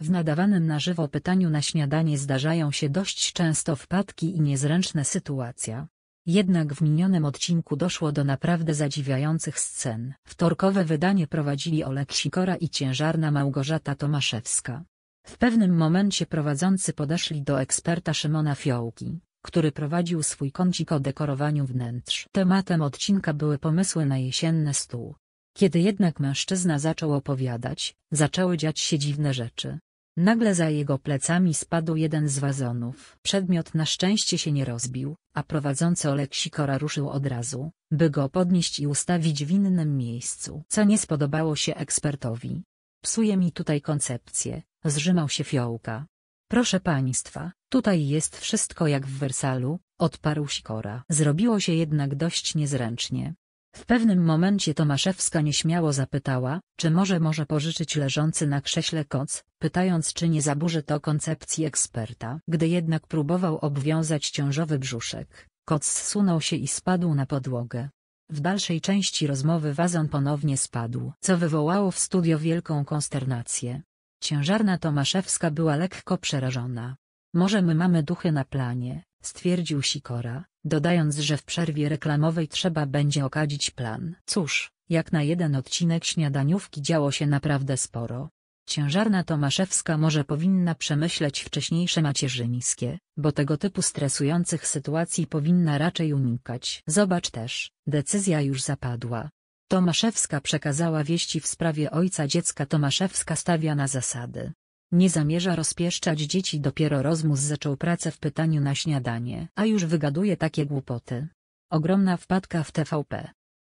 W nadawanym na żywo pytaniu na śniadanie zdarzają się dość często wpadki i niezręczne sytuacje. Jednak w minionym odcinku doszło do naprawdę zadziwiających scen. Wtorkowe wydanie prowadzili Olek Sikora i ciężarna Małgorzata Tomaszewska. W pewnym momencie prowadzący podeszli do eksperta Szymona Fiołki, który prowadził swój kącik o dekorowaniu wnętrz. Tematem odcinka były pomysły na jesienny stół. Kiedy jednak mężczyzna zaczął opowiadać, zaczęły dziać się dziwne rzeczy. Nagle za jego plecami spadł jeden z wazonów. Przedmiot na szczęście się nie rozbił, a prowadzący Olek Sikora ruszył od razu, by go podnieść i ustawić w innym miejscu. Co nie spodobało się ekspertowi. Psuje mi tutaj koncepcję, zrzymał się fiołka. Proszę państwa, tutaj jest wszystko jak w Wersalu, odparł Sikora. Zrobiło się jednak dość niezręcznie. W pewnym momencie Tomaszewska nieśmiało zapytała, czy może może pożyczyć leżący na krześle koc, pytając czy nie zaburzy to koncepcji eksperta. Gdy jednak próbował obwiązać ciążowy brzuszek, koc zsunął się i spadł na podłogę. W dalszej części rozmowy wazon ponownie spadł, co wywołało w studio wielką konsternację. Ciężarna Tomaszewska była lekko przerażona. Może my mamy duchy na planie, stwierdził Sikora, dodając że w przerwie reklamowej trzeba będzie okadzić plan. Cóż, jak na jeden odcinek śniadaniówki działo się naprawdę sporo. Ciężarna Tomaszewska może powinna przemyśleć wcześniejsze macierzyńskie, bo tego typu stresujących sytuacji powinna raczej unikać. Zobacz też, decyzja już zapadła. Tomaszewska przekazała wieści w sprawie ojca dziecka Tomaszewska stawia na zasady, nie zamierza rozpieszczać dzieci dopiero Rozmus zaczął pracę w pytaniu na śniadanie, a już wygaduje takie głupoty. Ogromna wpadka w TVP.